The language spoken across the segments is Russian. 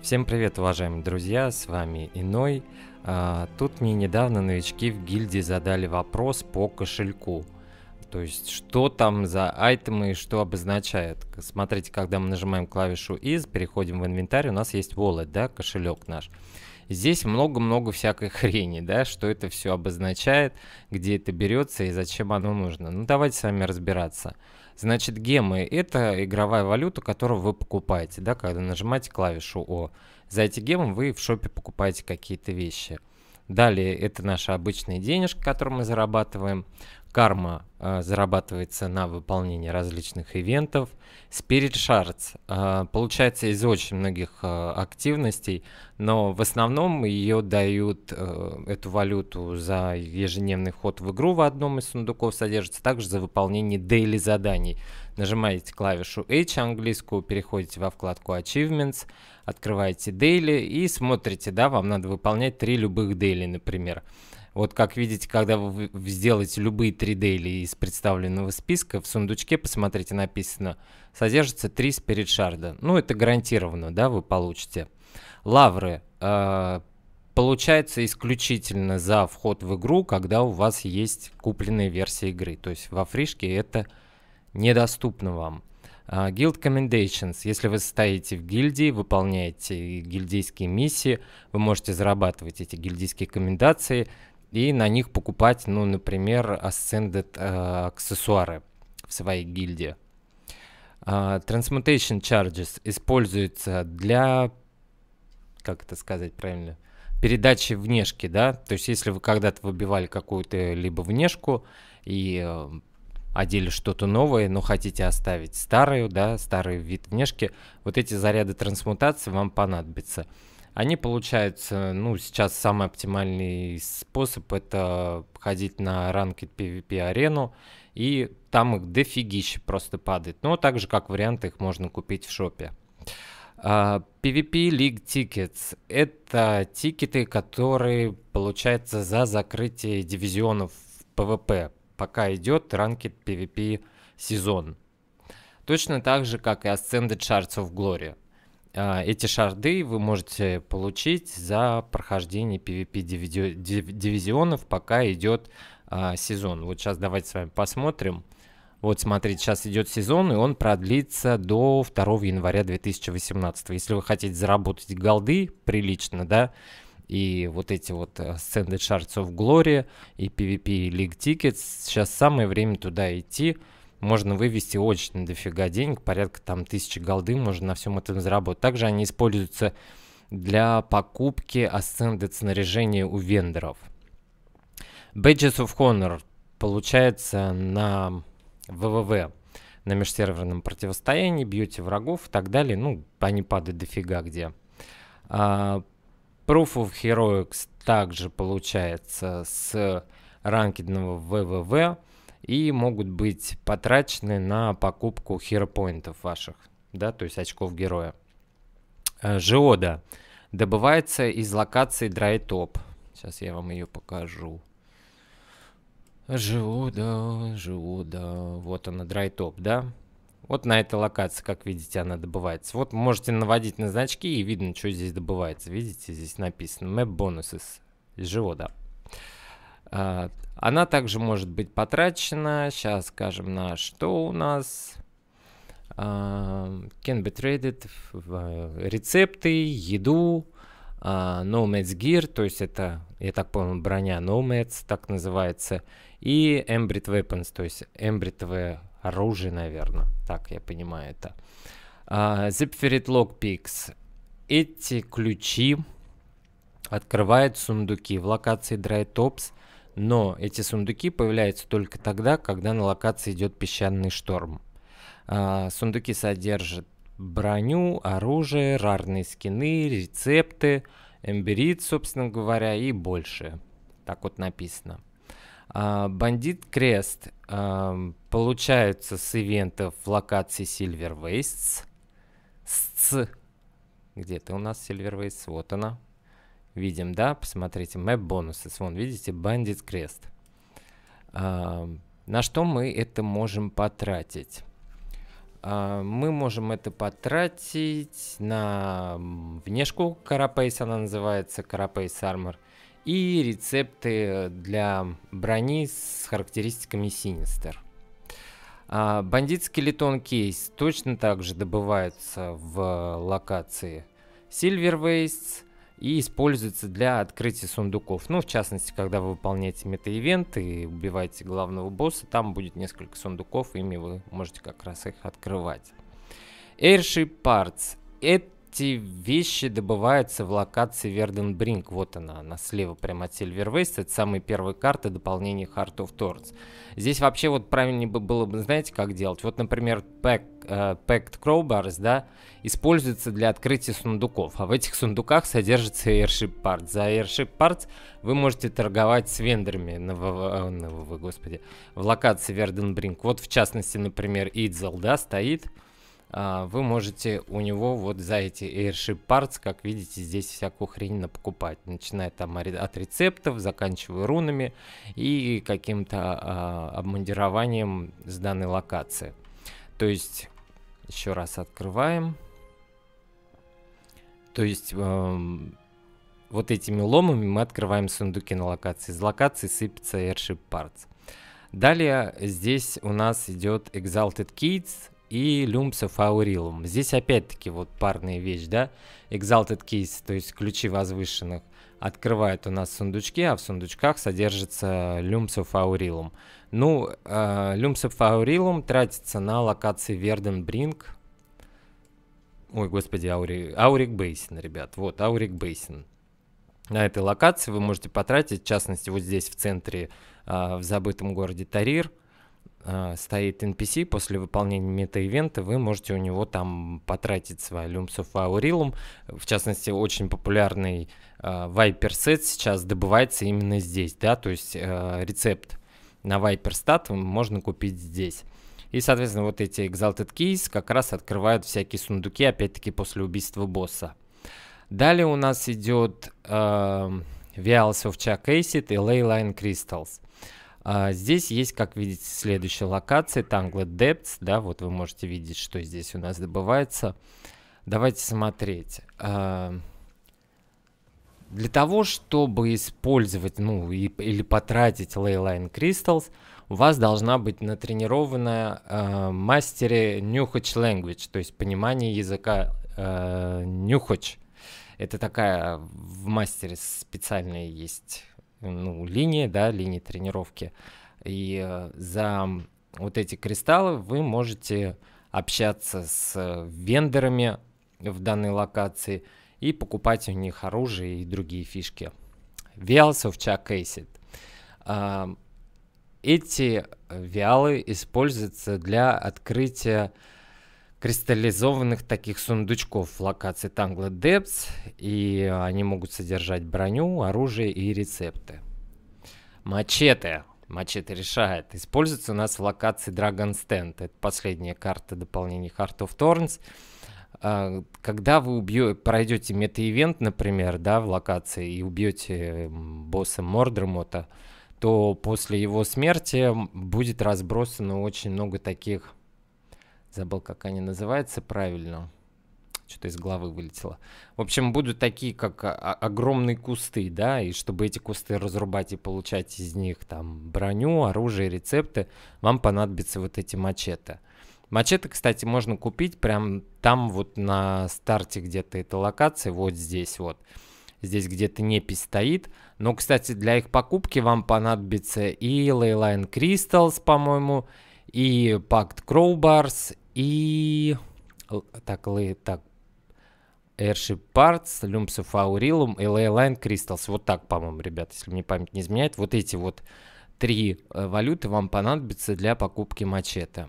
Всем привет, уважаемые друзья, с вами Иной. А, тут мне недавно новички в гильдии задали вопрос по кошельку. То есть, что там за айтемы и что обозначает. Смотрите, когда мы нажимаем клавишу из, переходим в инвентарь, у нас есть wallet, да, кошелек наш. Здесь много-много всякой хрени, да, что это все обозначает, где это берется и зачем оно нужно. Ну, давайте с вами разбираться. Значит, гемы — это игровая валюта, которую вы покупаете, да, когда нажимаете клавишу «О». За эти гемы вы в шопе покупаете какие-то вещи. Далее это наша обычная денежка, которую мы зарабатываем. Карма э, зарабатывается на выполнение различных ивентов. Spirit Shards э, получается из очень многих э, активностей, но в основном ее дают, э, эту валюту, за ежедневный вход в игру в одном из сундуков содержится, также за выполнение дейли заданий. Нажимаете клавишу H английскую, переходите во вкладку Achievements, открываете дейли и смотрите, да, вам надо выполнять три любых дейли, Например, вот как видите, когда вы сделаете любые 3D или из представленного списка, в сундучке, посмотрите, написано «Содержится 3 шарда. Ну, это гарантированно, да, вы получите. Лавры э, получается исключительно за вход в игру, когда у вас есть купленная версия игры. То есть во фришке это недоступно вам. Uh, Guild Commendations. Если вы состоите в гильдии, выполняете гильдейские миссии, вы можете зарабатывать эти гильдейские комендации и на них покупать, ну, например, Ascended э, аксессуары в своей гильдии. Э, Transmutation Charges используется для, как это сказать правильно, передачи внешки, да, то есть если вы когда-то выбивали какую-то либо внешку и э, одели что-то новое, но хотите оставить старую, да, старый вид внешки, вот эти заряды трансмутации вам понадобятся. Они, получаются. ну, сейчас самый оптимальный способ это ходить на Ranked PvP арену, и там их дофигище просто падает. Но ну, также, как вариант, их можно купить в шопе. Uh, а, PvP League Tickets — это тикеты, которые получаются за закрытие дивизионов в PvP, пока идет Ranked PvP сезон. Точно так же, как и Ascended Shards of Glory — а, эти шарды вы можете получить за прохождение PvP дивизионов, пока идет а, сезон. Вот сейчас давайте с вами посмотрим. Вот смотрите, сейчас идет сезон, и он продлится до 2 января 2018. Если вы хотите заработать голды прилично, да, и вот эти вот Ascended э, Shards of Glory и PvP League Tickets, сейчас самое время туда идти можно вывести очень дофига денег, порядка там тысячи голды можно на всем этом заработать. Также они используются для покупки асцендед снаряжения у вендоров. Badges of Honor получается на ВВВ, на межсерверном противостоянии, бьете врагов и так далее. Ну, они падают дофига где. Uh, Proof of Heroics также получается с ранкедного ВВВ и могут быть потрачены на покупку херопоинтов ваших, да, то есть очков героя. Э, Жиода добывается из локации Драйтоп. Сейчас я вам ее покажу. Жиода, Жиода, вот она, Драйтоп, да? Вот на этой локации, как видите, она добывается. Вот можете наводить на значки и видно, что здесь добывается. Видите, здесь написано Map Bonuses, Жиода. А, она также может быть потрачена. Сейчас скажем на что у нас. Uh, can be traded в э, рецепты, еду, uh, nomads gear, то есть это, я так помню, броня nomads, так называется, и embrit weapons, то есть эмбритовое оружие, наверное, так я понимаю это. Uh, а, Zipferit Lockpicks. Эти ключи открывают сундуки в локации dry Drytops, но эти сундуки появляются только тогда, когда на локации идет песчаный шторм. А, сундуки содержат броню, оружие, рарные скины, рецепты, эмберит, собственно говоря, и больше. Так вот написано. А, Бандит Крест а, получается с ивентов в локации Silver Wastes. С, где ты у нас Silver Wastes, вот она видим, да, посмотрите, map бонусы, вон, видите, бандит крест. А, на что мы это можем потратить? А, мы можем это потратить на внешку Carapace, она называется, Carapace Armor, и рецепты для брони с характеристиками Синистер. А, бандитский литон кейс точно также добывается в локации Silver Wastes, и используется для открытия сундуков. Ну, в частности, когда вы выполняете мета-ивент и убиваете главного босса, там будет несколько сундуков, ими вы можете как раз их открывать. Airship Parts. Это эти вещи добываются в локации Верденбринг. Вот она, она слева прямо от Сильвервейст. Это самые первые карты дополнения Heart of Thorns. Здесь вообще вот правильнее бы было бы, знаете, как делать? Вот, например, Pack, э, Packed Crowbars, да, используется для открытия сундуков. А в этих сундуках содержится Airship Parts. За Airship Parts вы можете торговать с вендорами на ВВ, а, на ВВ господи, в локации Верденбринг. Вот, в частности, например, Идзел, да, стоит а, вы можете у него вот за эти Airship Parts, как видите, здесь всякую хрень покупать. Начиная там от рецептов, заканчивая рунами и каким-то а, обмундированием с данной локации. То есть, еще раз открываем. То есть, эм, вот этими ломами мы открываем сундуки на локации. Из локации сыпется Airship Parts. Далее здесь у нас идет Exalted Kids, и Lumps of Здесь опять-таки вот парная вещь, да? Exalted Keys, то есть ключи возвышенных, открывают у нас сундучки, а в сундучках содержится Lumps of Ну, э, Lumps тратится на локации Верденбринг. Ой, господи, Аури... Аурик Бейсин, ребят. Вот, Аурик Бейсин. На этой локации вы можете потратить, в частности, вот здесь в центре, э, в забытом городе Тарир – а, стоит NPC, после выполнения мета-ивента вы можете у него там потратить свои Lumps of аурилум В частности, очень популярный вайпер Viper Set сейчас добывается именно здесь, да, то есть э, рецепт на вайпер стат можно купить здесь. И, соответственно, вот эти Exalted Keys как раз открывают всякие сундуки, опять-таки, после убийства босса. Далее у нас идет э, Vials of Chuck Acid и Leyline Crystals. Э, а, здесь есть, как видите, следующая локация, это Tangle Depths, да, вот вы можете видеть, что здесь у нас добывается. Давайте смотреть. А, для того, чтобы использовать, ну, и, или потратить Leyline Crystals, у вас должна быть натренированная э, а, мастере Newhoch Language, то есть понимание языка э, Это такая в мастере специальная есть ну, линии, да, линии тренировки. И э, за вот эти кристаллы вы можете общаться с э, вендорами в данной локации и покупать у них оружие и другие фишки. Vials of Chuck Acid. А, эти э, виалы используются для открытия кристаллизованных таких сундучков в локации Tangle Depths, и они могут содержать броню, оружие и рецепты. Мачете. Мачете решает. Используется у нас в локации Dragon Stand. Это последняя карта дополнения Heart of Thorns. А, когда вы убьё... пройдете мета-ивент, например, да, в локации, и убьете босса Мордермота, то после его смерти будет разбросано очень много таких Забыл, как они называются правильно. Что-то из головы вылетело. В общем, будут такие, как а, а, огромные кусты, да, и чтобы эти кусты разрубать и получать из них там броню, оружие, рецепты, вам понадобятся вот эти мачете. Мачете, кстати, можно купить прям там вот на старте где-то этой локации, вот здесь вот. Здесь где-то непись стоит. Но, кстати, для их покупки вам понадобится и лейлайн Crystals, по-моему, и Пакт Кроубарс, и... Так, ли так. Airship Parts, Lumps of Aurelum, LA Line Crystals. Вот так, по-моему, ребят, если мне память не изменяет. Вот эти вот три э, валюты вам понадобятся для покупки мачете.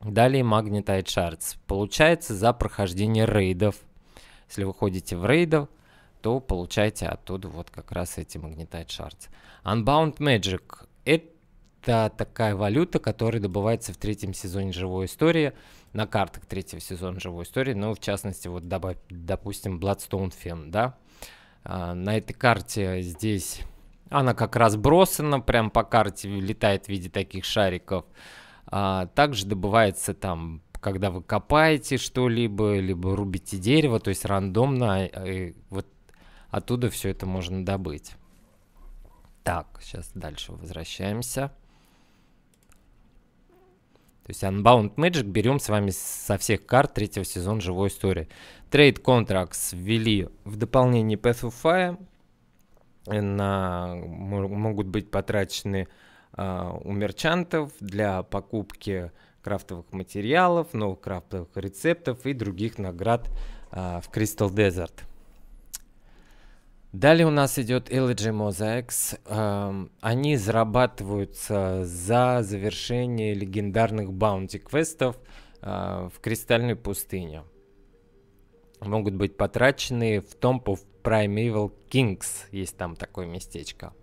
Далее Magnetite Shards. Получается за прохождение рейдов. Если вы ходите в рейдов, то получаете оттуда вот как раз эти Magnetite Shards. Unbound Magic. Это это такая валюта, которая добывается в третьем сезоне «Живой истории», на картах третьего сезона «Живой истории», ну, в частности, вот, допустим, Bloodstone Fen, да. А, на этой карте здесь она как раз разбросана, прям по карте летает в виде таких шариков. А, также добывается там когда вы копаете что-либо, либо рубите дерево, то есть рандомно, а, и вот оттуда все это можно добыть. Так, сейчас дальше возвращаемся. То есть Unbound Magic берем с вами со всех карт третьего сезона живой истории. Trade Contracts ввели в дополнение Path of Fire. Э, на, могут быть потрачены э, у мерчантов для покупки крафтовых материалов, новых крафтовых рецептов и других наград э, в Crystal Desert. Далее у нас идет Elegy Mosaics. Эм, они зарабатываются за завершение легендарных баунти квестов э, в Кристальной пустыне. Могут быть потрачены в Tomb of Primeval Kings. Есть там такое местечко.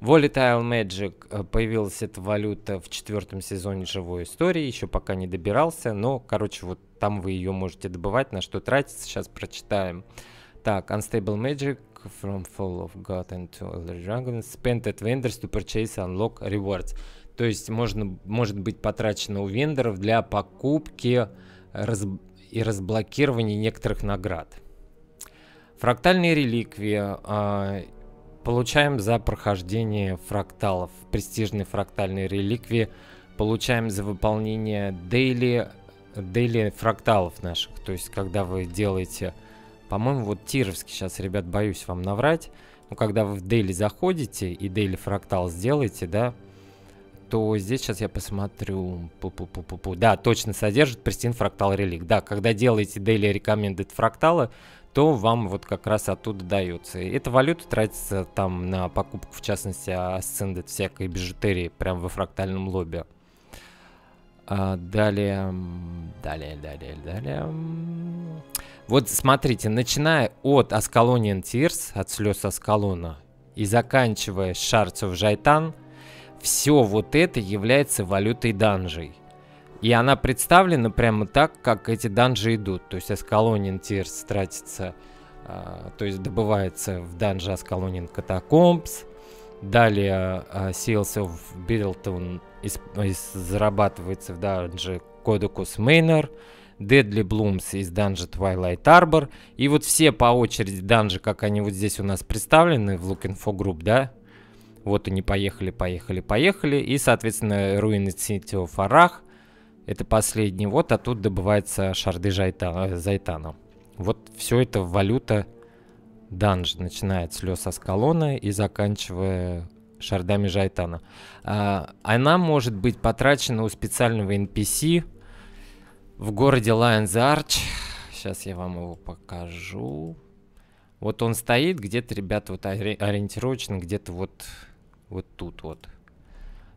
Volatile Magic э, появилась эта валюта в четвертом сезоне живой истории, еще пока не добирался, но, короче, вот там вы ее можете добывать, на что тратиться, сейчас прочитаем. Так, Unstable Magic from Fall of God into Elder Dragon, spent at vendors to purchase unlock rewards. То есть можно, может быть потрачено у вендоров для покупки раз, и разблокирования некоторых наград. Фрактальные реликвии э, получаем за прохождение фракталов. Престижные фрактальные реликвии получаем за выполнение дейли, дейли фракталов наших. То есть когда вы делаете по-моему, вот Тировский сейчас, ребят, боюсь вам наврать. Но когда вы в Daily заходите и Daily фрактал сделаете, да, то здесь сейчас я посмотрю. Пу -пу -пу -пу -пу. Да, точно содержит престин фрактал релик. Да, когда делаете daily recommended фракталы, то вам вот как раз оттуда дается. И эта валюта тратится там на покупку, в частности, асцендет всякой бижутерии прямо во фрактальном лобби. А, далее, далее, далее, далее. Вот смотрите, начиная от Аскалониан Tears, от слез Аскалона, и заканчивая Shards Жайтан, все вот это является валютой данжей. И она представлена прямо так, как эти данжи идут. То есть Аскалонин Тирс тратится, э, то есть добывается в данже Аскалонин Катакомбс. Далее э, а, в of из, зарабатывается в данже кодокус Мейнер. Э, Deadly Blooms из Dungeon Twilight Arbor. И вот все по очереди данжи, как они вот здесь у нас представлены в Look Info Group, да? Вот они поехали, поехали, поехали. И, соответственно, Руины City of Arach. Это последний вот, а тут добывается шарды Жайта, э, Зайтана. Вот все это валюта данжа, начиная от слез Аскалона и заканчивая шардами Жайтана. А, она может быть потрачена у специального NPC, в городе Лайонс Арч. Сейчас я вам его покажу. Вот он стоит где-то, ребят, вот ори ориентировочно где-то вот, вот тут вот.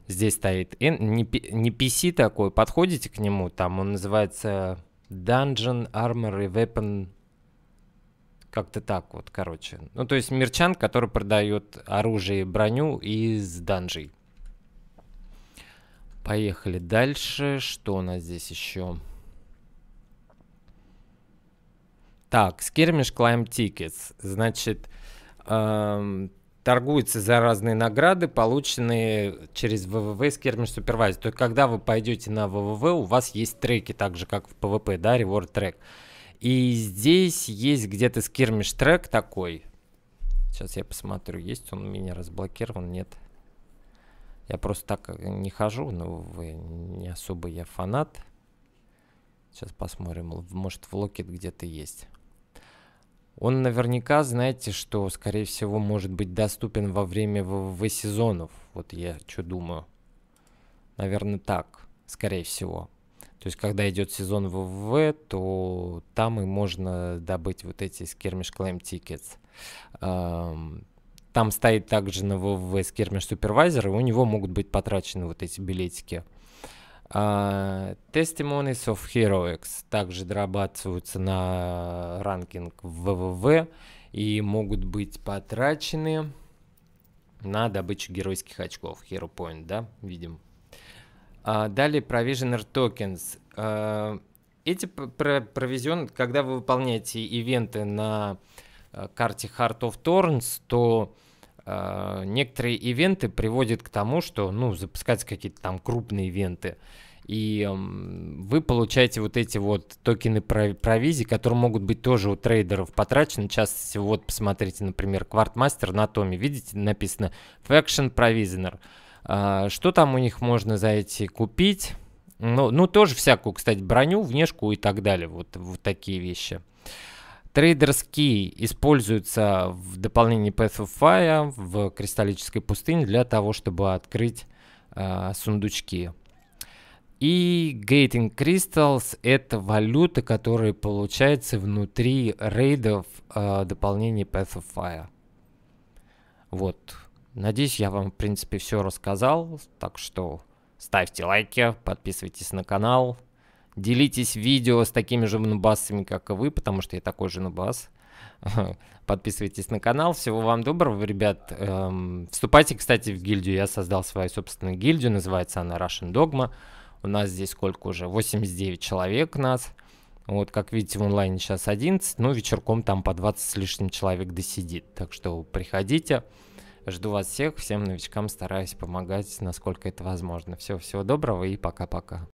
Здесь стоит. И не, не PC такой, подходите к нему, там он называется Dungeon Armor и Weapon как-то так вот, короче. Ну, то есть мерчан, который продает оружие и броню из данжей. Поехали дальше. Что у нас здесь еще? Так, скирмиш Climb Tickets. Значит, эм, торгуются за разные награды, полученные через ВВВ Skirmish Supervisor. То есть, когда вы пойдете на ВВВ, у вас есть треки, так же, как в ПВП, да, Reward Track. И здесь есть где-то Skirmish Track такой. Сейчас я посмотрю, есть он у меня разблокирован, нет. Я просто так э, не хожу, но вы не особо я фанат. Сейчас посмотрим, может в Локет где-то есть. Он наверняка, знаете, что, скорее всего, может быть доступен во время ВВВ сезонов. Вот я что думаю. Наверное, так, скорее всего. То есть, когда идет сезон ВВВ, то там и можно добыть вот эти скермиш клейм тикетс. Там стоит также на ВВВ скермиш супервайзер, и у него могут быть потрачены вот эти билетики. Uh, Testimonies of Heroics также дорабатываются на ранкинг ВВВ и могут быть потрачены на добычу геройских очков, Hero Point, да, видим. Uh, далее Provisioner Tokens. Uh, эти провизион, когда вы выполняете ивенты на э, карте Heart of Thorns, то э, некоторые ивенты приводят к тому, что, ну, запускаются какие-то там крупные ивенты, и э, вы получаете вот эти вот токены провизии, которые могут быть тоже у трейдеров потрачены. Часто вот посмотрите, например, квартмастер на томе, видите, написано Faction Provisioner. Э, что там у них можно за эти купить? Ну, ну, тоже всякую, кстати, броню, внешку и так далее. Вот, вот такие вещи. Uh, Traders Key используется в дополнении Path of Fire в кристаллической пустыне для того, чтобы открыть э, сундучки. И Gating Crystals — это валюта, которая получается внутри рейдов э, дополнения Path of Fire. Вот. Надеюсь, я вам, в принципе, все рассказал. Так что ставьте лайки, подписывайтесь на канал. Делитесь видео с такими же нубасами, как и вы, потому что я такой же нубас. Подписывайтесь на канал. Всего вам доброго, ребят. Эм, вступайте, кстати, в гильдию. Я создал свою собственную гильдию. Называется она Russian Dogma. У нас здесь сколько уже? 89 человек нас. Вот, как видите, в онлайне сейчас 11, но вечерком там по 20 с лишним человек досидит. Так что приходите. Жду вас всех. Всем новичкам стараюсь помогать, насколько это возможно. Все, всего доброго и пока-пока.